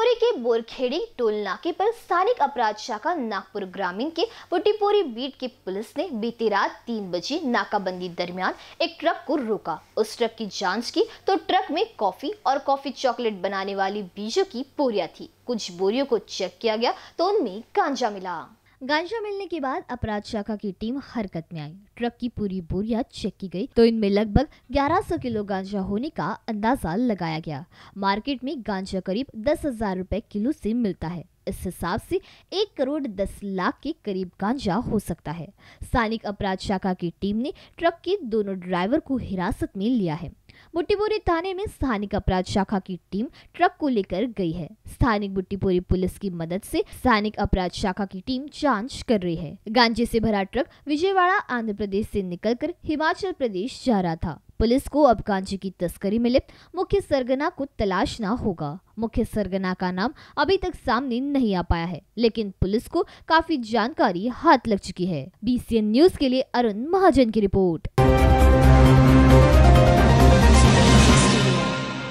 पुटीपोरी के बोरखेड़ी टोल नाके पर स्थानिक अपराध शाखा नागपुर ग्रामीण के पुटीपोरी बीट की पुलिस ने बीती रात तीन बजे नाकाबंदी दरमियान एक ट्रक को रोका उस ट्रक की जांच की तो ट्रक में कॉफी और कॉफी चॉकलेट बनाने वाली बीजों की बोरिया थी कुछ बोरियों को चेक किया गया तो उनमें गांजा मिला गांजा मिलने के बाद अपराध शाखा की टीम हरकत में आई ट्रक की पूरी बोरिया चेक की गई तो इनमें लगभग 1100 किलो गांजा होने का अंदाजा लगाया गया मार्केट में गांजा करीब दस हजार रूपए किलो से मिलता है इस हिसाब से एक करोड़ दस लाख के करीब गांजा हो सकता है स्थानिक अपराध शाखा की टीम ने ट्रक के दोनों ड्राइवर को हिरासत में लिया है बुट्टीपुरी थाने में स्थानिक अपराध शाखा की टीम ट्रक को लेकर गई है स्थानीय बुट्टीपुरी पुलिस की मदद से स्थानीय अपराध शाखा की टीम जांच कर रही है गांजे से भरा ट्रक विजयवाड़ा आंध्र प्रदेश से निकलकर हिमाचल प्रदेश जा रहा था पुलिस को अब गांजे की तस्करी में लिप्त मुख्य सरगना को तलाशना होगा मुख्य सरगना का नाम अभी तक सामने नहीं आ पाया है लेकिन पुलिस को काफी जानकारी हाथ लग चुकी है बी न्यूज के लिए अरुण महाजन की रिपोर्ट